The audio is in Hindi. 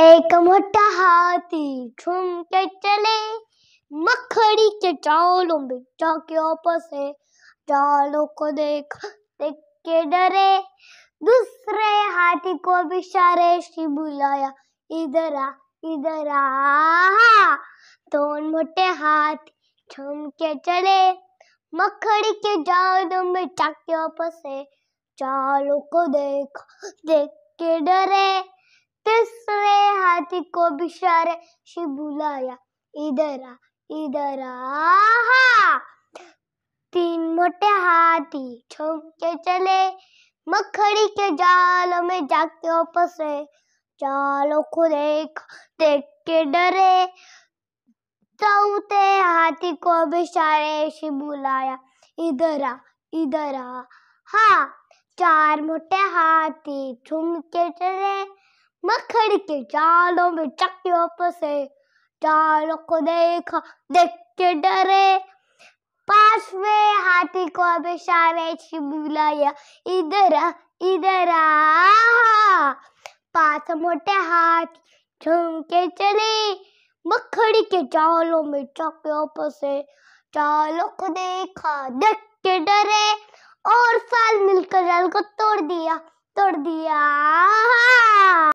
एक मोटा हाथी झूम के चले मखड़ी के चालों में जाके आपस है चालों को देख देख के डरे दूसरे हाथी को भी सारे से बुलाया इधर आ इधर आ दोन मोटे हाथी झूम के चले मखड़ी के जालों में जाके आपस है चालों को देख देख के डरे दूसरे हाथी को बिशारे से बुलाया इधर आ इधर आ तीन मोटे हाथी छोड़ के चले मखड़ी के जाल में जाके फंसे जालों को देख देख के डरे चौथे हाथी को शारे से बुलाया इधर आ इधर आ हाँ चार मोटे हाथी झूम के चले मखड़ के जालों में चक्की फंसे जालों को देखा देख के डरे पास में हाथी को अब इशारे बुलाया इधर इधर आ पास मोटे हाथ झूम के चले मखड़ी के चालों में चक्कियों फंसे चालों को देखा देख के डरे और साल मिलकर जाल को तोड़ दिया तोड़ दिया